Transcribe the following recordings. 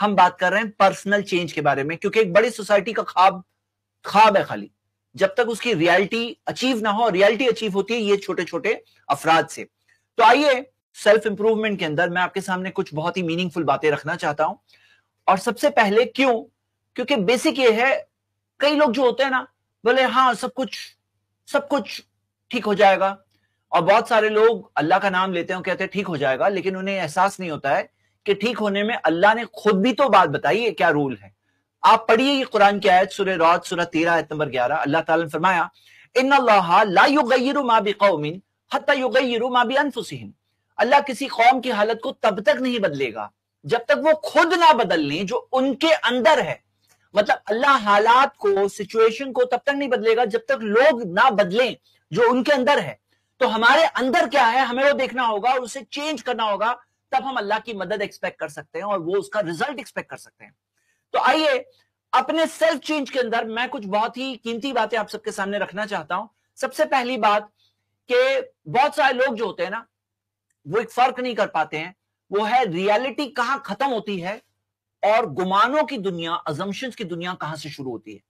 हम बात कर रहे हैं पर्सनल चेंज के बारे में क्योंकि एक बड़ी सोसाइटी का ख्वाब ख्वाब है खाली जब तक उसकी रियलिटी अचीव ना हो रियलिटी अचीव होती है ये छोटे छोटे अफराद से तो आइए सेल्फ इंप्रूवमेंट के अंदर मैं आपके सामने कुछ बहुत ही मीनिंगफुल बातें रखना चाहता हूं और सबसे पहले क्यों क्योंकि बेसिक ये है कई लोग जो होते हैं ना बोले हाँ सब कुछ सब कुछ ठीक हो जाएगा और बहुत सारे लोग अल्लाह का नाम लेते हैं कहते हैं ठीक हो जाएगा लेकिन उन्हें एहसास नहीं होता है के ठीक होने में अल्लाह ने खुद भी तो बात बताई है क्या रूल है आप पढ़िए ये कुरान की आयत सुर रौद सुर तेरह आयत नंबर ग्यारह अल्लाह ताला ने फरमाया इन अल्लाह किसी कौम की हालत को तब तक नहीं बदलेगा जब तक वो खुद ना बदल लें जो उनके अंदर है मतलब अल्लाह हालात को सिचुएशन को तब तक नहीं बदलेगा जब तक लोग ना बदलें जो उनके अंदर है तो हमारे अंदर क्या है हमें वो देखना होगा और उसे चेंज करना होगा तब हम अल्लाह की मदद एक्सपेक्ट कर सकते हैं और वो उसका रिजल्ट एक्सपेक्ट कर सकते हैं तो आइए अपने सेल्फ चेंज के अंदर मैं कुछ बहुत ही कीमती बातें आप सबके सामने रखना चाहता हूं सबसे पहली बात कि बहुत सारे लोग जो होते हैं ना वो एक फर्क नहीं कर पाते हैं वो है रियलिटी कहाँ खत्म होती है और गुमानों की दुनिया अजम्शन की दुनिया कहां से शुरू होती है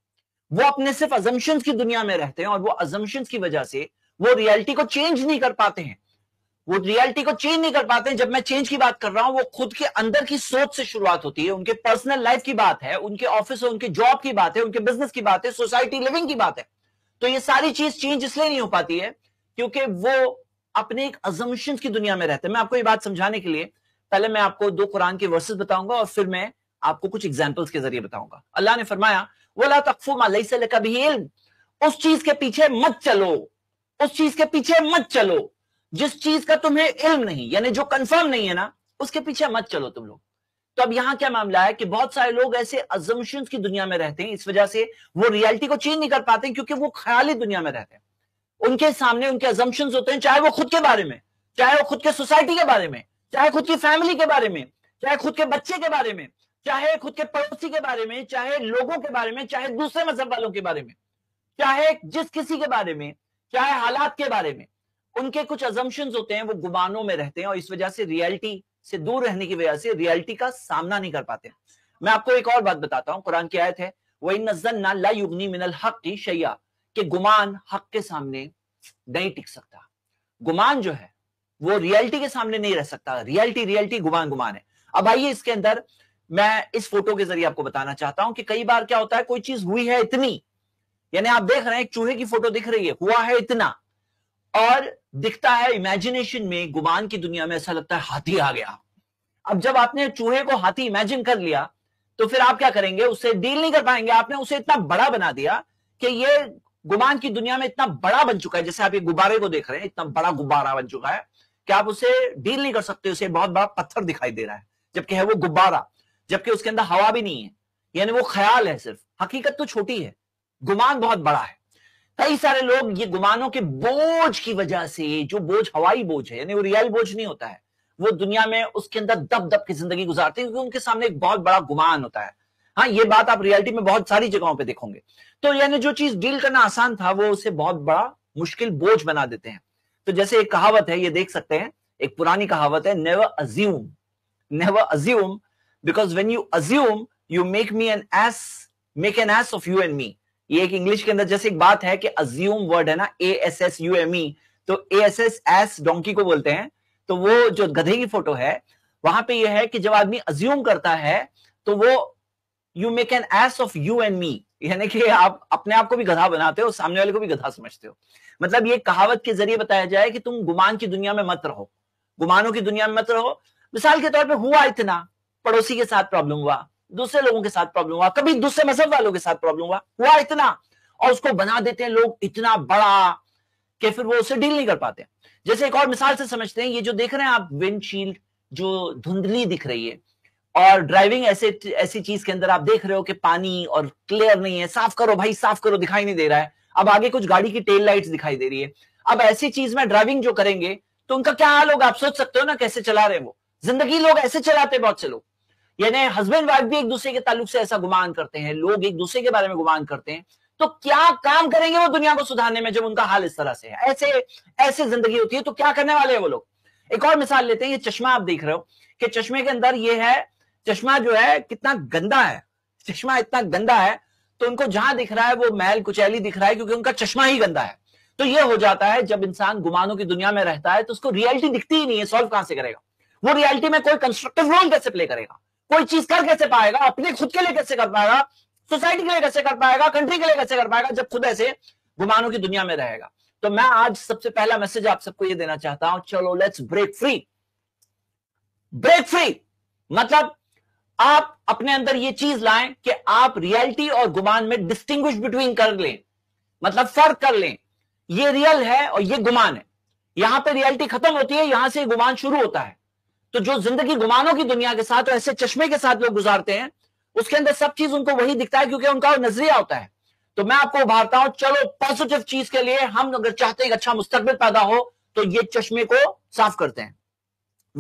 वो अपने सिर्फ अजम्पन्स की दुनिया में रहते हैं और वो अजम्शन की वजह से वो रियलिटी को चेंज नहीं कर पाते हैं वो रियलिटी को चेंज नहीं कर पाते हैं जब मैं चेंज की बात कर रहा हूं वो खुद के अंदर की सोच से शुरुआत होती है उनके पर्सनल लाइफ की बात है उनके ऑफिस और उनके जॉब की बात है उनके बिजनेस की बात है सोसाइटी लिविंग की बात है तो ये सारी चीज चेंज इसलिए नहीं हो पाती है क्योंकि वो अपने एक अजम्पन की दुनिया में रहते हैं मैं आपको ये बात समझाने के लिए पहले मैं आपको दो कुरान के वर्सेज बताऊंगा और फिर मैं आपको कुछ एग्जाम्पल्स के जरिए बताऊंगा अल्लाह ने फरमाया वो तकफुमा लई से कभी उस चीज के पीछे मत चलो उस चीज के पीछे मत चलो जिस चीज का तुम्हें इल्म नहीं यानी जो कंफर्म नहीं है ना उसके पीछे मत चलो तुम लोग तो अब यहाँ क्या मामला है कि बहुत सारे लोग ऐसे अजमशन की दुनिया में रहते हैं इस वजह से वो रियलिटी को चेंज नहीं कर पाते क्योंकि वो ख्याली दुनिया में रहते हैं उनके सामने उनके अजम्पन होते हैं चाहे वो खुद के बारे में चाहे वो खुद के सोसाइटी के बारे में चाहे खुद की फैमिली के बारे में चाहे खुद के बच्चे के बारे में चाहे खुद के पड़ोसी के बारे में चाहे लोगों के बारे में चाहे दूसरे मजहब वालों के बारे में चाहे जिस किसी के बारे में चाहे हालात के बारे में उनके कुछ अजम्पन होते हैं वो गुमानों में रहते हैं और इस वजह से रियलिटी से दूर रहने की वजह से रियलिटी का सामना नहीं कर पाते मैं आपको एक और बात बताता हूँ कुरान की आयत है वही नजर ना लाईनी मिनल हक की शैया के गुमान हक के सामने नहीं टिक सकता गुमान जो है वो रियलिटी के सामने नहीं रह सकता रियलिटी रियलिटी गुमान गुमान है अब आइए इसके अंदर मैं इस फोटो के जरिए आपको बताना चाहता हूं कि कई बार क्या होता है कोई चीज हुई है इतनी यानी आप देख रहे हैं चूहे की फोटो दिख रही है हुआ है इतना और दिखता है इमेजिनेशन में गुमान की दुनिया में ऐसा लगता है हाथी आ गया अब जब आपने चूहे को हाथी इमेजिन कर लिया तो फिर आप क्या करेंगे उससे डील नहीं कर पाएंगे आपने उसे इतना बड़ा बना दिया कि ये गुमान की दुनिया में इतना बड़ा बन चुका है जैसे आप ये गुब्बारे को देख रहे हैं इतना बड़ा गुब्बारा बन चुका है कि आप उसे डील नहीं कर सकते उसे बहुत बड़ा पत्थर दिखाई दे रहा है जबकि है वो गुब्बारा जबकि उसके अंदर हवा भी नहीं है यानी वो ख्याल है सिर्फ हकीकत तो छोटी है गुमान बहुत बड़ा है कई सारे लोग ये गुमानों के बोझ की वजह से जो बोझ हवाई बोझ है यानी वो रियल बोझ नहीं होता है वो दुनिया में उसके अंदर दब दब की जिंदगी गुजारते हैं क्योंकि उनके सामने एक बहुत बड़ा गुमान होता है हाँ ये बात आप रियलिटी में बहुत सारी जगहों पे देखोगे तो यानी जो चीज डील करना आसान था वो उसे बहुत बड़ा मुश्किल बोझ बना देते हैं तो जैसे एक कहावत है ये देख सकते हैं एक पुरानी कहावत है never assume never assume because when you assume you make me an ass make an ass of you and me ये एक इंग्लिश के अंदर जैसे एक बात है कि अज्यूम वर्ड है ना A S S U M E तो A S S S donkey को बोलते हैं तो वो जो गधे की फोटो है वहां पे ये है कि जब आदमी अज्यूम करता है तो वो you make an ass of you and me यानी कि आप अपने आप को भी गधा बनाते हो सामने वाले को भी गधा समझते हो मतलब ये कहावत के जरिए बताया जाए कि तुम गुमान की दुनिया में मत रहो गुमानों की दुनिया में मत रहो मिसाल के तौर पर हुआ इतना पड़ोसी के साथ प्रॉब्लम हुआ दूसरे लोगों के साथ प्रॉब्लम हुआ कभी दूसरे मजहब वालों के साथ प्रॉब्लम हुआ हुआ इतना और उसको बना देते हैं लोग इतना बड़ा कि फिर वो उसे डील नहीं कर पाते जैसे एक और मिसाल से समझते हैं ये जो देख रहे हैं आप विंडशील्ड जो धुंधली दिख रही है और ड्राइविंग ऐसे ऐसी चीज के अंदर आप देख रहे हो कि पानी और क्लियर नहीं है साफ करो भाई साफ करो दिखाई नहीं दे रहा है अब आगे कुछ गाड़ी की टेल लाइट दिखाई दे रही है अब ऐसी चीज में ड्राइविंग जो करेंगे तो उनका क्या हाल होगा आप सोच सकते हो ना कैसे चला रहे हैं वो जिंदगी लोग ऐसे चलाते बहुत से लोग यानी हस्बैंड वाइफ भी एक दूसरे के ताल्लुक से ऐसा गुमान करते हैं लोग एक दूसरे के बारे में गुमान करते हैं तो क्या काम करेंगे वो दुनिया को सुधारने में जब उनका हाल इस तरह से है ऐसे ऐसे जिंदगी होती है तो क्या करने वाले हैं वो लोग एक और मिसाल लेते हैं ये चश्मा आप देख रहे हो कि चश्मे के अंदर ये है चश्मा जो है कितना गंदा है चश्मा इतना गंदा है तो उनको जहां दिख रहा है वो महल कुचैली दिख रहा है क्योंकि उनका चश्मा ही गंदा है तो ये हो जाता है जब इंसान गुमानों की दुनिया में रहता है तो उसको रियलिटी दिखती ही नहीं है सॉल्व कहां से करेगा वो रियलिटी में कोई कंस्ट्रक्टिव रोल कैसे प्ले करेगा कोई चीज कर कैसे पाएगा अपने खुद के लिए कैसे कर पाएगा सोसाइटी के लिए कैसे कर पाएगा कंट्री के लिए कैसे कर पाएगा जब खुद ऐसे गुमानों की दुनिया में रहेगा तो मैं आज सबसे पहला मैसेज आप सबको ये देना चाहता हूं चलो let's break free break free मतलब आप अपने अंदर ये चीज लाएं कि आप रियलिटी और गुमान में डिस्टिंग्विश बिटवीन कर लें मतलब फर्क कर लें ये रियल है और ये गुमान है यहां पे रियलिटी खत्म होती है यहां से गुमान शुरू होता है तो जो जिंदगी गुमानों की दुनिया के साथ ऐसे चश्मे के साथ लोग गुजारते हैं उसके अंदर सब चीज उनको वही दिखता है क्योंकि उनका नजरिया होता है तो मैं आपको उभारता हूं चलो पॉजिटिव चीज के लिए हम अगर चाहते हैं अच्छा मुस्तबिल पैदा हो तो ये चश्मे को साफ करते हैं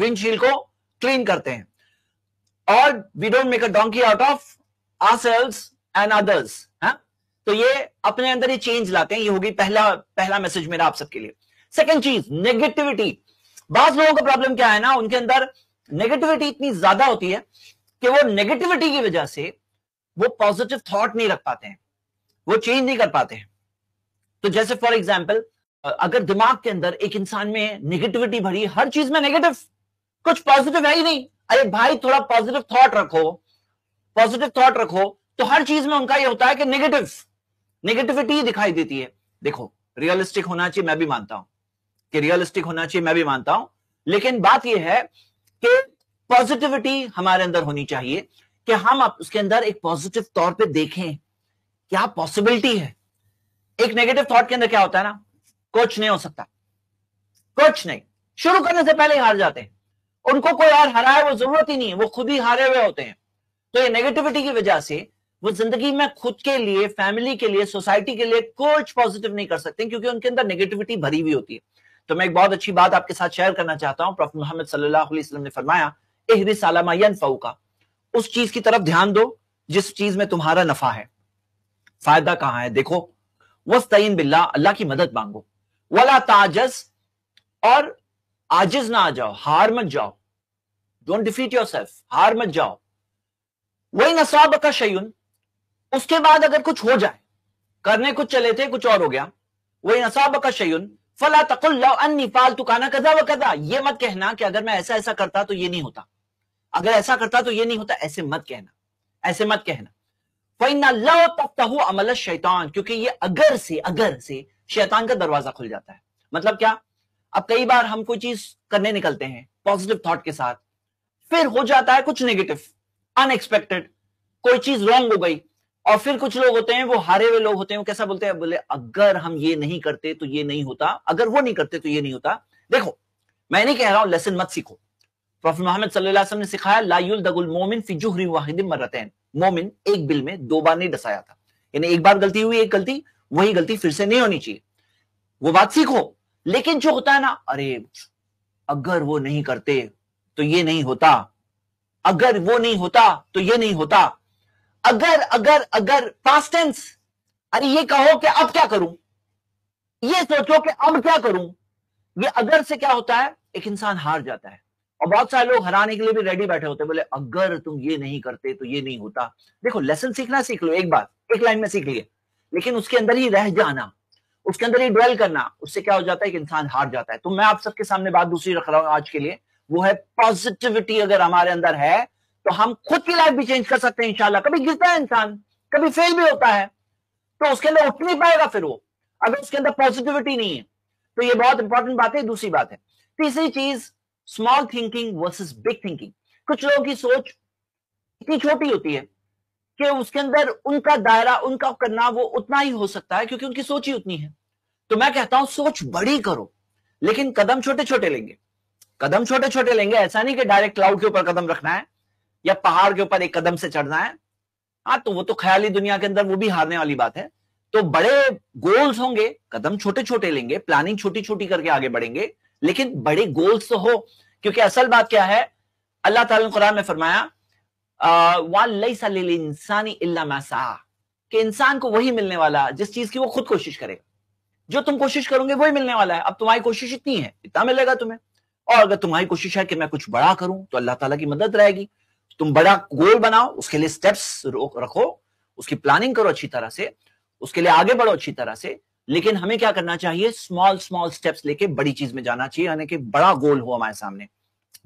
विंडशील्ड को क्लीन करते हैं और we don't make a donkey out of ourselves and others तो ये अपने अंदर ही चेंज लाते हैं ये होगी पहला पहला मैसेज मेरा आप सबके लिए सेकेंड चीज नेगेटिविटी बास लोगों का प्रॉब्लम क्या है ना उनके अंदर नेगेटिविटी इतनी ज्यादा होती है कि वो नेगेटिविटी की वजह से वो पॉजिटिव थॉट नहीं रख पाते हैं वो चेंज नहीं कर पाते हैं तो जैसे फॉर एग्जाम्पल अगर दिमाग के अंदर एक इंसान में नेगेटिविटी भरी हर चीज में नेगेटिव कुछ पॉजिटिव है ही नहीं अरे भाई थोड़ा पॉजिटिव थॉट रखो पॉजिटिव थॉट रखो तो हर चीज में उनका ये होता है कि नेगेटिव नेगेटिविटी दिखाई देती है देखो रियलिस्टिक होना चाहिए मैं भी मानता हूं कि रियलिस्टिक होना चाहिए मैं भी मानता हूं लेकिन बात यह है कि पॉजिटिविटी हमारे अंदर होनी चाहिए कि हम आप उसके अंदर एक पॉजिटिव तौर पे देखें क्या पॉसिबिलिटी है एक नेगेटिव थॉट के अंदर क्या होता है ना कुछ नहीं हो सकता कुछ नहीं शुरू करने से पहले हार जाते हैं उनको कोई और हराए वो जरूरत ही नहीं है वो खुद ही हारे हुए होते हैं तो ये नेगेटिविटी की वजह से वो जिंदगी में खुद के लिए फैमिली के लिए सोसाइटी के लिए कुछ पॉजिटिव नहीं कर सकते क्योंकि उनके अंदर नेगेटिविटी भरी हुई होती है तो मैं एक बहुत अच्छी बात आपके साथ शेयर करना चाहता हूँ प्रॉफिट मोहम्मद सल्लाम ने फरमाया का उस चीज की तरफ ध्यान दो जिस चीज में तुम्हारा नफा है फायदा कहाँ है देखो वस्तईन बिल्ला अल्लाह की मदद मांगो वाला ताजस और आजिज ना आ जाओ हार मत जाओ डोंट डिफीट योर सेल्फ हार मत जाओ वही नसाब का शयुन उसके बाद अगर कुछ हो जाए करने कुछ चले थे कुछ और हो गया वही नसाब का शयुन फला तकुल्लानी फालतू कदा व कदा ये मत कहना कि अगर मैं ऐसा ऐसा करता तो ये नहीं होता अगर ऐसा करता तो ये नहीं होता ऐसे मत कहना ऐसे मत कहना अमल शैतान क्योंकि ये अगर से अगर से शैतान का दरवाजा खुल जाता है मतलब क्या अब कई बार हम कोई चीज करने निकलते हैं पॉजिटिव थॉट के साथ फिर हो जाता है कुछ नेगेटिव अनएक्सपेक्टेड कोई चीज रॉन्ग हो गई और फिर कुछ लोग होते हैं वो हारे हुए लोग होते हैं वो कैसा बोलते हैं बोले अगर हम ये नहीं करते तो ये नहीं होता अगर वो नहीं करते तो ये नहीं होता देखो मैं नहीं कह रहा हूं लेसन मत सीखो प्रॉफिट मोहम्मद ने सिखाया लाइल दगुल मोमिन फिजुहरी वाहिद मरतैन मोमिन एक बिल में दो बार नहीं डसाया था यानी एक बार गलती हुई एक गलती वही गलती फिर से नहीं होनी चाहिए वो बात सीखो लेकिन जो होता है ना अरे अगर वो नहीं करते तो ये नहीं होता अगर वो नहीं होता तो ये नहीं होता अगर अगर अगर टेंस अरे ये कहो कि अब क्या करूं ये सोचो कि अब क्या करूं ये अगर से क्या होता है एक इंसान हार जाता है और बहुत सारे लोग हराने के लिए भी रेडी बैठे होते हैं बोले अगर तुम ये नहीं करते तो ये नहीं होता देखो लेसन सीखना सीख लो एक बार एक लाइन में सीख लिए लेकिन उसके अंदर ही रह जाना उसके अंदर ही ड्वेल करना उससे क्या हो जाता है कि इंसान हार जाता है तो मैं आप सबके सामने बात दूसरी रख रहा हूं आज के लिए वो है पॉजिटिविटी अगर हमारे अंदर है तो हम खुद की लाइफ भी चेंज कर सकते हैं इंशाला कभी गिरता है इंसान कभी फेल भी होता है तो उसके अंदर उठ नहीं पाएगा फिर वो अगर उसके अंदर पॉजिटिविटी नहीं है तो ये बहुत इंपॉर्टेंट बात है दूसरी बात है तीसरी चीज small thinking versus big thinking कुछ लोगों की सोच इतनी छोटी होती है कि उसके अंदर उनका दायरा उनका करना वो उतना ही हो सकता है क्योंकि उनकी सोच ही उतनी है तो मैं कहता हूं सोच बड़ी करो लेकिन कदम छोटे छोटे लेंगे कदम छोटे छोटे लेंगे ऐसा नहीं कि डायरेक्ट क्लाउड के ऊपर कदम रखना है या पहाड़ के ऊपर एक कदम से चढ़ना है हाँ तो वो तो ख्याली दुनिया के अंदर वो भी हारने वाली बात है तो बड़े गोल्स होंगे कदम छोटे छोटे लेंगे प्लानिंग छोटी छोटी करके आगे बढ़ेंगे लेकिन बड़े गोल्स तो हो क्योंकि असल बात क्या है अल्लाह ताला कुरान में फरमाया इंसानी कि इंसान को वही मिलने वाला जिस चीज की वो खुद कोशिश करेगा जो तुम कोशिश करोगे वही मिलने वाला है अब तुम्हारी कोशिश इतनी है इतना मिलेगा तुम्हें और अगर तुम्हारी कोशिश है कि मैं कुछ बड़ा करूं तो अल्लाह ताला की मदद रहेगी तुम बड़ा गोल बनाओ उसके लिए स्टेप्स रखो उसकी प्लानिंग करो अच्छी तरह से उसके लिए आगे बढ़ो अच्छी तरह से लेकिन हमें क्या करना चाहिए स्मॉल स्मॉल स्टेप्स लेके बड़ी चीज में जाना चाहिए यानी कि बड़ा गोल हो हमारे सामने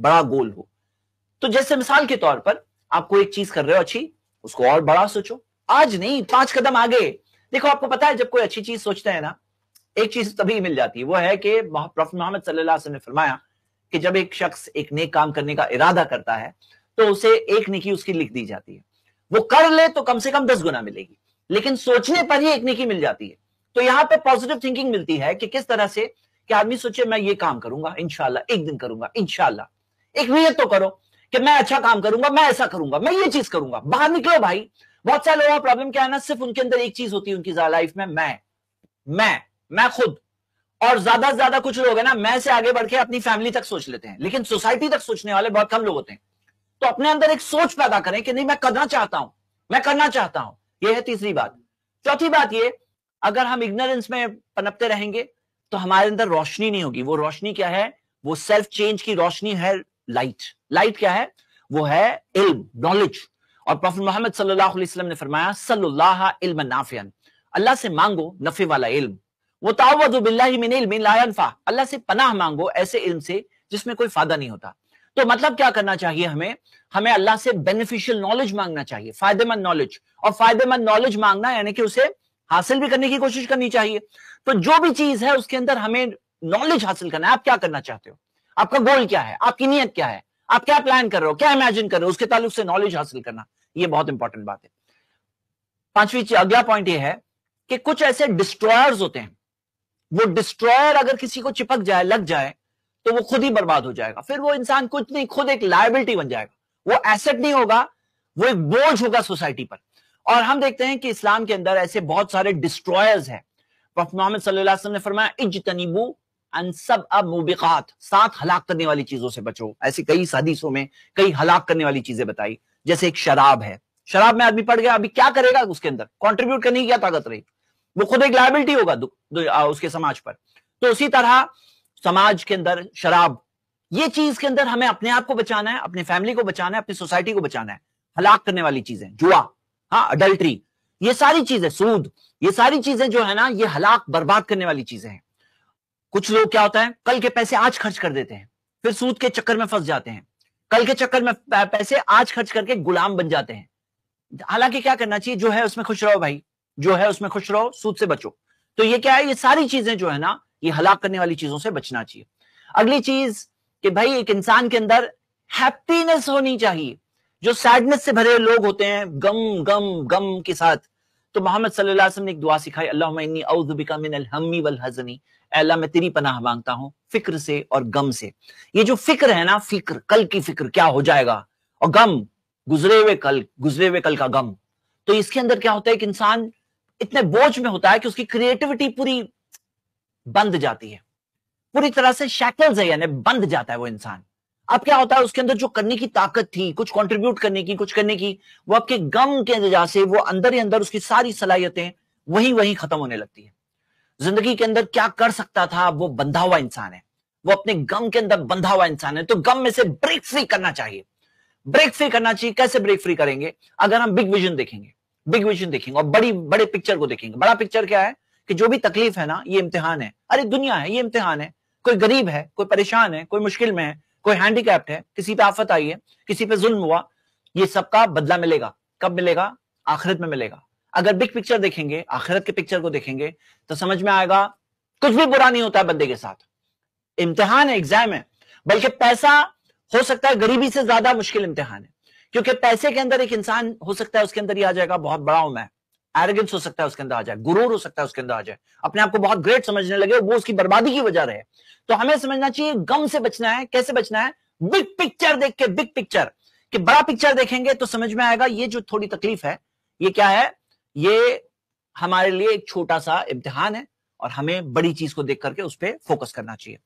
बड़ा गोल हो तो जैसे मिसाल के तौर पर आपको एक चीज कर रहे हो अच्छी उसको और बड़ा सोचो आज नहीं पांच कदम आगे देखो आपको पता है जब कोई अच्छी चीज सोचते हैं ना एक चीज तभी मिल जाती है वो है कि प्रोफेट मोहम्मद सल्लल्लाहु अलैहि वसल्लम ने फरमाया कि जब एक शख्स एक नेक काम करने का इरादा करता है तो उसे एक निकी उसकी लिख दी जाती है वो कर ले तो कम से कम दस गुना मिलेगी लेकिन सोचने पर ही एक निकी मिल जाती है तो यहाँ पे पॉजिटिव थिंकिंग मिलती है कि किस तरह से कि आदमी सोचे मैं ये काम करूंगा इनशाला एक दिन करूंगा इनशाला एक नियत तो करो कि मैं अच्छा काम करूंगा मैं ऐसा करूंगा मैं ये चीज करूंगा बाहर निकलो भाई बहुत सारे लोगों का प्रॉब्लम क्या है ना सिर्फ उनके अंदर एक चीज होती है उनकी लाइफ में मैं मैं मैं खुद और ज्यादा से ज्यादा कुछ लोग है ना मैं से आगे बढ़ के अपनी फैमिली तक सोच लेते हैं लेकिन सोसाइटी तक सोचने वाले बहुत कम लोग होते हैं तो अपने अंदर एक सोच पैदा करें कि नहीं मैं करना चाहता हूं मैं करना चाहता हूं यह है तीसरी बात चौथी बात यह अगर हम इग्नोरेंस में पनपते रहेंगे तो हमारे अंदर रोशनी नहीं होगी वो रोशनी क्या है वो सेल्फ चेंज की रोशनी है लाइट लाइट क्या है वो है इल्म नॉलेज और प्रोफेसर मोहम्मद सल्लल्लाहु अलैहि वसल्लम ने फरमाया सल्लल्लाहु इल्म नाफियन अल्लाह से मांगो नफे वाला इल्म वो मिन तावजुबिल्लाफा अल्लाह से पनाह मांगो ऐसे इल्म से जिसमें कोई फायदा नहीं होता तो मतलब क्या करना चाहिए हमें हमें अल्लाह से बेनिफिशियल नॉलेज मांगना चाहिए फायदेमंद नॉलेज और फायदेमंद नॉलेज मांगना यानी कि उसे हासिल भी करने की कोशिश करनी चाहिए तो जो भी चीज है उसके अंदर हमें नॉलेज हासिल करना है आप क्या करना चाहते हो आपका गोल क्या है आपकी नीयत क्या है आप क्या प्लान कर रहे हो क्या इमेजिन कर रहे हो उसके ताल्लुक से नॉलेज हासिल करना यह बहुत इंपॉर्टेंट बात है पांचवी चीज अगला पॉइंट यह है कि कुछ ऐसे डिस्ट्रॉयर्स होते हैं वो डिस्ट्रॉयर अगर किसी को चिपक जाए लग जाए तो वो खुद ही बर्बाद हो जाएगा फिर वो इंसान कुछ नहीं खुद एक लाइबिलिटी बन जाएगा वो एसेट नहीं होगा वो एक बोझ होगा सोसाइटी पर और हम देखते हैं कि इस्लाम के अंदर ऐसे बहुत सारे डिस्ट्रॉयर्स हैं मोहम्मद सल्लल्लाहु ने फरमाया इज तनीबू सब अब मुबिकात सात हलाक करने वाली चीजों से बचो ऐसी कई सादिशों में कई हलाक करने वाली चीजें बताई जैसे एक शराब है शराब में आदमी पड़ गया अभी क्या करेगा उसके अंदर कंट्रीब्यूट करने की क्या ताकत रही वो खुद एक लाइबिलिटी होगा उसके समाज पर तो उसी तरह समाज के अंदर शराब ये चीज के अंदर हमें अपने आप को बचाना है अपनी फैमिली को बचाना है अपनी सोसाइटी को बचाना है हलाक करने वाली चीजें जुआ हाँ अडल्ट्री ये सारी चीजें सूद ये सारी चीजें जो है ना ये हलाक बर्बाद करने वाली चीजें हैं कुछ लोग क्या होता है कल के पैसे आज खर्च कर देते हैं फिर सूद के चक्कर में फंस जाते हैं कल के चक्कर में पैसे आज खर्च करके गुलाम बन जाते हैं हालांकि क्या करना चाहिए जो है उसमें खुश रहो भाई जो है उसमें खुश रहो सूद से बचो तो ये क्या है ये सारी चीजें जो है ना ये हलाक करने वाली चीजों से बचना चाहिए अगली चीज कि भाई एक इंसान के अंदर हैप्पीनेस होनी चाहिए जो सैडनेस से भरे लोग होते हैं गम गम गम के साथ तो मोहम्मद सल्लल्लाहु ने एक दुआ सिखाई अल्लाह मिन वल हजनी अल्लाह मैं तेरी पनाह मांगता हूँ फिक्र से और गम से ये जो फिक्र है ना फिक्र कल की फिक्र क्या हो जाएगा और गम गुजरे हुए कल गुजरे हुए कल का गम तो इसके अंदर क्या होता है कि इंसान इतने बोझ में होता है कि उसकी क्रिएटिविटी पूरी बंद जाती है पूरी तरह से शैकल्स है यानी बंद जाता है वो इंसान अब क्या होता है उसके अंदर जो करने की ताकत थी कुछ कंट्रीब्यूट करने की कुछ करने की वो आपके गम के वजह से वो अंदर ही अंदर उसकी सारी सलाहियतें वहीं वहीं खत्म होने लगती है जिंदगी के अंदर क्या कर सकता था वो बंधा हुआ इंसान है वो अपने गम के अंदर बंधा हुआ इंसान है तो गम में से ब्रेक फ्री करना चाहिए ब्रेक फ्री करना चाहिए कैसे ब्रेक फ्री करेंगे अगर हम बिग विजन देखेंगे बिग विजन देखेंगे और बड़ी बड़े पिक्चर को देखेंगे बड़ा पिक्चर क्या है कि जो भी तकलीफ है ना ये इम्तिहान है अरे दुनिया है ये इम्तिहान है कोई गरीब है कोई परेशान है कोई मुश्किल में है कोई हैंडीकैप्ट है किसी पे आफत आई है किसी पे जुल्म हुआ ये सबका बदला मिलेगा कब मिलेगा आखिरत में मिलेगा अगर बिग पिक्चर देखेंगे आखिरत के पिक्चर को देखेंगे तो समझ में आएगा कुछ भी बुरा नहीं होता है बंदे के साथ इम्तिहान है एग्जाम है बल्कि पैसा हो सकता है गरीबी से ज्यादा मुश्किल इम्तिहान है क्योंकि पैसे के अंदर एक इंसान हो सकता है उसके अंदर ये आ जाएगा बहुत बड़ा हूं मैं एरोगेंस हो सकता है उसके अंदर आ जाए गुरूर हो सकता है उसके अंदर आ जाए अपने आप को बहुत ग्रेट समझने लगे वो उसकी बर्बादी की वजह रहे तो हमें समझना चाहिए गम से बचना है कैसे बचना है बिग पिक्चर देख के बिग पिक्चर कि बड़ा पिक्चर देखेंगे तो समझ में आएगा ये जो थोड़ी तकलीफ है ये क्या है ये हमारे लिए एक छोटा सा इम्तिहान है और हमें बड़ी चीज को देख करके उस पर फोकस करना चाहिए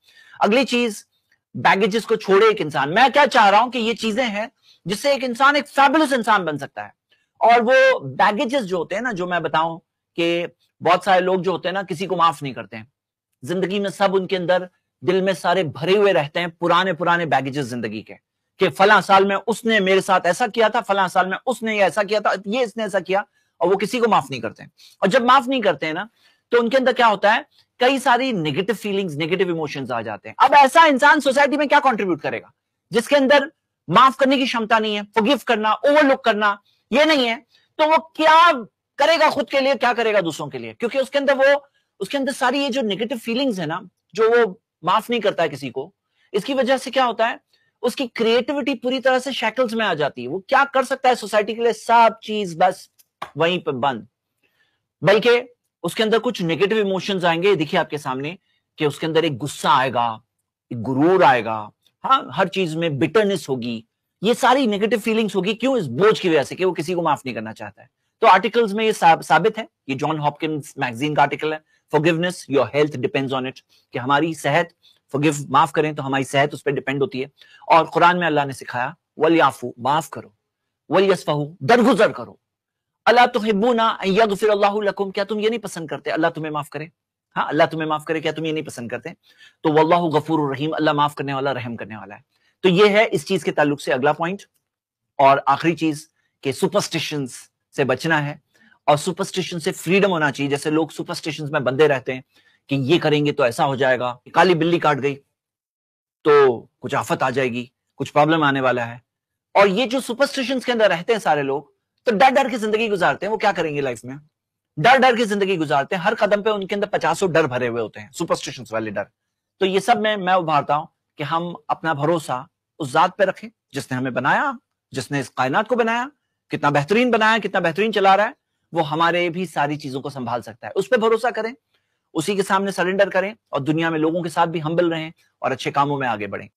अगली चीज बैगेजेस को छोड़े एक इंसान मैं क्या चाह रहा हूं कि ये चीजें हैं जिससे एक इंसान एक फैबुलस इंसान बन सकता है और वो बैगेजेस जो होते हैं ना जो मैं बताऊं कि बहुत सारे लोग जो होते हैं ना किसी को माफ नहीं करते हैं जिंदगी में सब उनके अंदर दिल में सारे भरे हुए रहते हैं पुराने पुराने बैगेजेस जिंदगी के कि फला साल में उसने मेरे साथ ऐसा किया था फला साल में उसने ये ऐसा किया था ये इसने ऐसा किया और वो किसी को माफ नहीं करते और जब माफ नहीं करते हैं ना तो उनके अंदर क्या होता है कई सारी नेगेटिव फीलिंग्स नेगेटिव इमोशंस आ जाते हैं अब ऐसा इंसान सोसाइटी में क्या कंट्रीब्यूट करेगा जिसके अंदर माफ करने की क्षमता नहीं है फॉरगिव करना ओवरलुक करना ये नहीं है तो वो क्या करेगा खुद के लिए क्या करेगा दूसरों के लिए क्योंकि उसके अंदर वो उसके अंदर सारी ये जो नेगेटिव फीलिंग्स है ना जो वो माफ नहीं करता है किसी को इसकी वजह से क्या होता है उसकी क्रिएटिविटी पूरी तरह से शैकल्स में आ जाती है वो क्या कर सकता है सोसाइटी के लिए सब चीज बस वहीं पर बंद बल्कि उसके अंदर कुछ नेगेटिव इमोशंस आएंगे देखिए आपके सामने कि उसके अंदर एक गुस्सा आएगा एक गुरूर आएगा हाँ हर चीज में बिटरनेस होगी ये सारी नेगेटिव फीलिंग्स होगी क्यों इस बोझ की वजह से कि वो किसी को माफ नहीं करना चाहता है तो आर्टिकल्स में ये साबित है ये जॉन हॉपकिंस मैगजीन का आर्टिकल है forgiveness your health depends on it कि हमारी सेहत फॉरगिव माफ करें तो हमारी सेहत उस पर डिपेंड होती है और कुरान में अल्लाह ने सिखाया वल याफू माफ करो वल यसफहू दरगुजर करो अल्लाह तो हिब्बू हिब्बूना यगफिर लकुम क्या तुम ये नहीं पसंद करते अल्लाह तुम्हें माफ करे हाँ अल्लाह तुम्हें माफ करे क्या तुम ये नहीं पसंद करते तो वल्लाहु गफूर रहीम अल्लाह माफ करने वाला रहम करने वाला है तो ये है इस चीज के ताल्लुक से अगला पॉइंट और आखिरी चीज के सुपरस्टिशन से बचना है और सुपरस्टिशन से फ्रीडम होना चाहिए जैसे लोग सुपरस्टिशन में बंदे रहते हैं कि ये करेंगे तो ऐसा हो जाएगा काली बिल्ली काट गई तो कुछ आफत आ जाएगी कुछ प्रॉब्लम आने वाला है और ये जो सुपरस्टिशन के अंदर रहते हैं सारे लोग तो डर डर की जिंदगी गुजारते हैं वो क्या करेंगे लाइफ में डर डर की जिंदगी गुजारते हैं हर कदम पे उनके अंदर पचासों डर भरे हुए होते हैं सुपरस्टिशन वाले डर तो ये सब में मैं उभारता हूं कि हम अपना भरोसा उस जात पे रखें जिसने हमें बनाया जिसने इस कायनात को बनाया कितना बेहतरीन बनाया कितना बेहतरीन चला रहा है वो हमारे भी सारी चीजों को संभाल सकता है उस पर भरोसा करें उसी के सामने सरेंडर करें और दुनिया में लोगों के साथ भी हम्बल रहें और अच्छे कामों में आगे बढ़ें